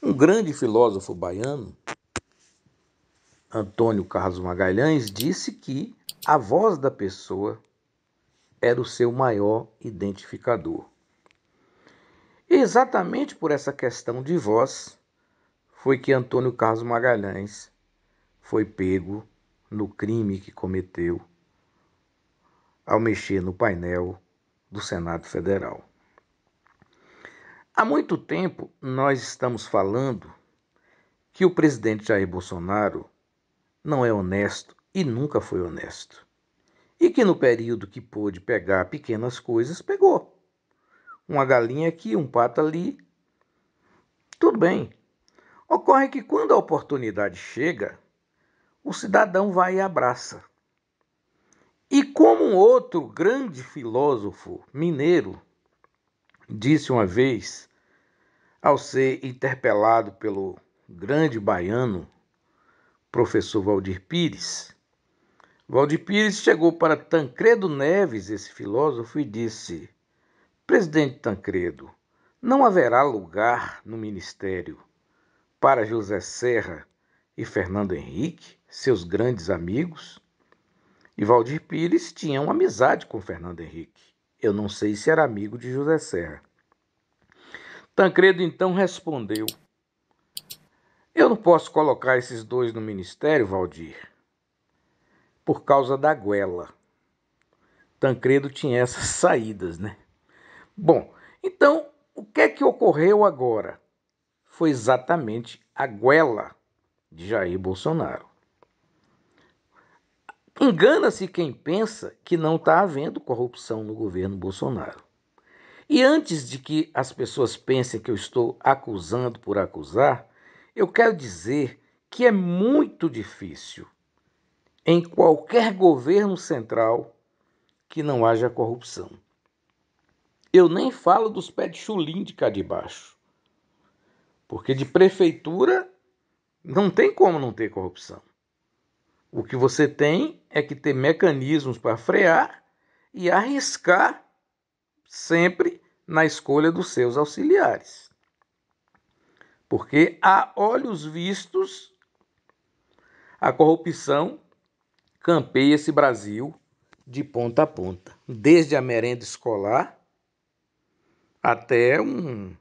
Um grande filósofo baiano, Antônio Carlos Magalhães, disse que a voz da pessoa era o seu maior identificador. E exatamente por essa questão de voz foi que Antônio Carlos Magalhães foi pego no crime que cometeu ao mexer no painel do Senado Federal. Há muito tempo nós estamos falando que o presidente Jair Bolsonaro não é honesto e nunca foi honesto. E que no período que pôde pegar pequenas coisas, pegou. Uma galinha aqui, um pato ali. Tudo bem. Ocorre que quando a oportunidade chega, o cidadão vai e abraça. E como um outro grande filósofo mineiro disse uma vez, ao ser interpelado pelo grande baiano, professor Valdir Pires. Valdir Pires chegou para Tancredo Neves, esse filósofo, e disse: Presidente Tancredo, não haverá lugar no ministério para José Serra e Fernando Henrique, seus grandes amigos? E Valdir Pires tinha uma amizade com Fernando Henrique. Eu não sei se era amigo de José Serra. Tancredo então respondeu: Eu não posso colocar esses dois no ministério, Valdir, por causa da guela. Tancredo tinha essas saídas, né? Bom, então o que é que ocorreu agora? Foi exatamente a guela de Jair Bolsonaro. Engana-se quem pensa que não está havendo corrupção no governo Bolsonaro. E antes de que as pessoas pensem que eu estou acusando por acusar, eu quero dizer que é muito difícil em qualquer governo central que não haja corrupção. Eu nem falo dos pés de chulim de cá de baixo, porque de prefeitura não tem como não ter corrupção. O que você tem é que ter mecanismos para frear e arriscar sempre na escolha dos seus auxiliares. Porque a olhos vistos, a corrupção campeia esse Brasil de ponta a ponta, desde a merenda escolar até um,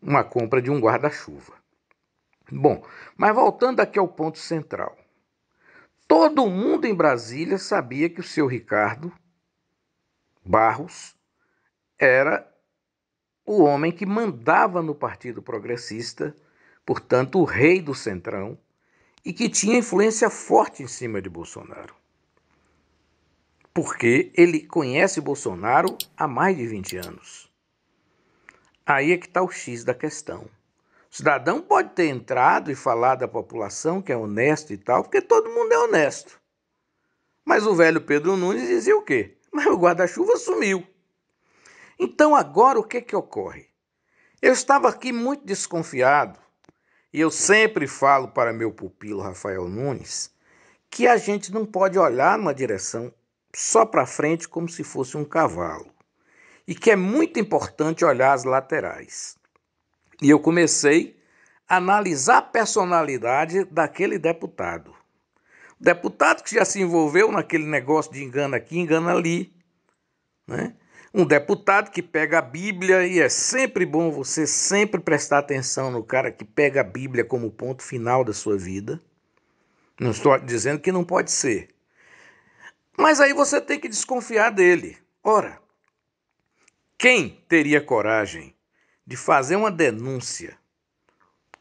uma compra de um guarda-chuva. Bom, mas voltando aqui ao ponto central. Todo mundo em Brasília sabia que o seu Ricardo Barros era o homem que mandava no Partido Progressista, portanto, o rei do Centrão, e que tinha influência forte em cima de Bolsonaro. Porque ele conhece Bolsonaro há mais de 20 anos. Aí é que está o X da questão. O cidadão pode ter entrado e falado à população que é honesto e tal, porque todo mundo é honesto. Mas o velho Pedro Nunes dizia o quê? Mas o guarda-chuva sumiu. Então agora o que que ocorre? Eu estava aqui muito desconfiado e eu sempre falo para meu pupilo Rafael Nunes que a gente não pode olhar numa direção só para frente como se fosse um cavalo e que é muito importante olhar as laterais. E eu comecei a analisar a personalidade daquele deputado. O deputado que já se envolveu naquele negócio de engana aqui, engana ali. Né? um deputado que pega a Bíblia, e é sempre bom você sempre prestar atenção no cara que pega a Bíblia como ponto final da sua vida. Não estou dizendo que não pode ser. Mas aí você tem que desconfiar dele. Ora, quem teria coragem de fazer uma denúncia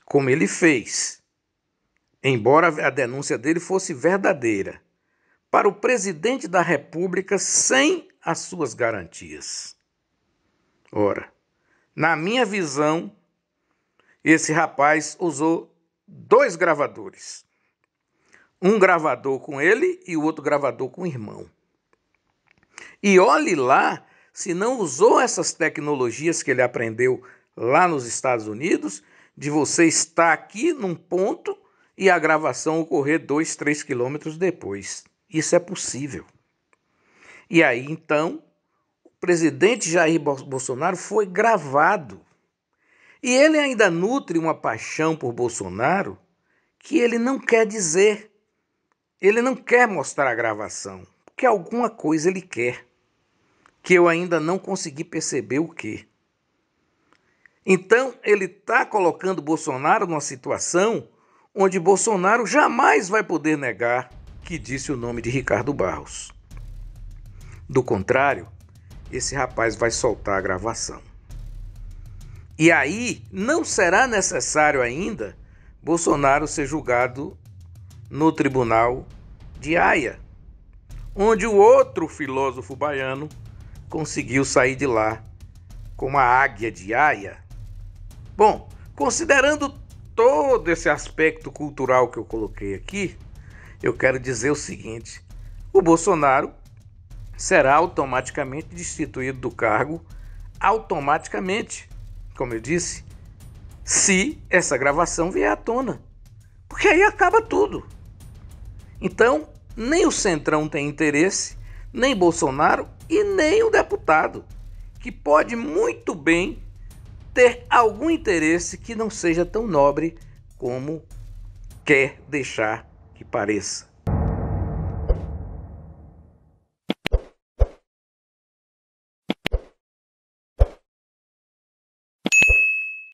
como ele fez, embora a denúncia dele fosse verdadeira? para o presidente da República sem as suas garantias. Ora, na minha visão, esse rapaz usou dois gravadores. Um gravador com ele e o outro gravador com o irmão. E olhe lá se não usou essas tecnologias que ele aprendeu lá nos Estados Unidos, de você estar aqui num ponto e a gravação ocorrer dois, três quilômetros depois. Isso é possível. E aí então, o presidente Jair Bolsonaro foi gravado. E ele ainda nutre uma paixão por Bolsonaro que ele não quer dizer. Ele não quer mostrar a gravação, porque alguma coisa ele quer, que eu ainda não consegui perceber o que. Então, ele está colocando Bolsonaro numa situação onde Bolsonaro jamais vai poder negar que disse o nome de Ricardo Barros. Do contrário, esse rapaz vai soltar a gravação. E aí não será necessário ainda Bolsonaro ser julgado no tribunal de Haia, onde o outro filósofo baiano conseguiu sair de lá como a águia de Haia. Bom, considerando todo esse aspecto cultural que eu coloquei aqui, eu quero dizer o seguinte: o Bolsonaro será automaticamente destituído do cargo, automaticamente, como eu disse, se essa gravação vier à tona. Porque aí acaba tudo. Então, nem o Centrão tem interesse, nem Bolsonaro e nem o deputado, que pode muito bem ter algum interesse que não seja tão nobre como quer deixar que pareça.